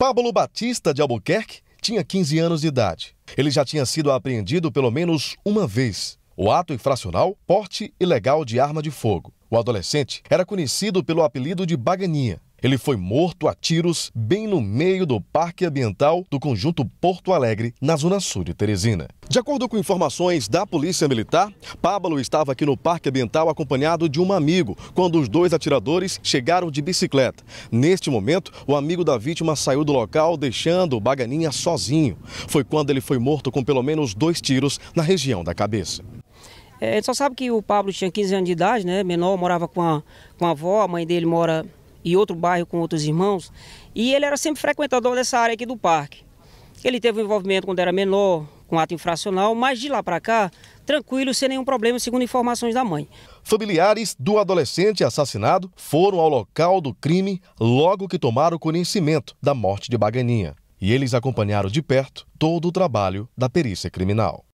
Pablo Batista de Albuquerque tinha 15 anos de idade. Ele já tinha sido apreendido pelo menos uma vez. O ato infracional, porte ilegal de arma de fogo. O adolescente era conhecido pelo apelido de Baganinha. Ele foi morto a tiros bem no meio do Parque Ambiental do Conjunto Porto Alegre, na Zona Sul de Teresina. De acordo com informações da Polícia Militar, Pablo estava aqui no Parque Ambiental acompanhado de um amigo, quando os dois atiradores chegaram de bicicleta. Neste momento, o amigo da vítima saiu do local, deixando o Baganinha sozinho. Foi quando ele foi morto com pelo menos dois tiros na região da cabeça. É, a gente só sabe que o Pablo tinha 15 anos de idade, né? Menor, morava com a, com a avó, a mãe dele mora e outro bairro com outros irmãos. E ele era sempre frequentador dessa área aqui do parque. Ele teve um envolvimento quando era menor, com ato infracional, mas de lá para cá, tranquilo, sem nenhum problema, segundo informações da mãe. Familiares do adolescente assassinado foram ao local do crime logo que tomaram conhecimento da morte de Baganinha. E eles acompanharam de perto todo o trabalho da perícia criminal.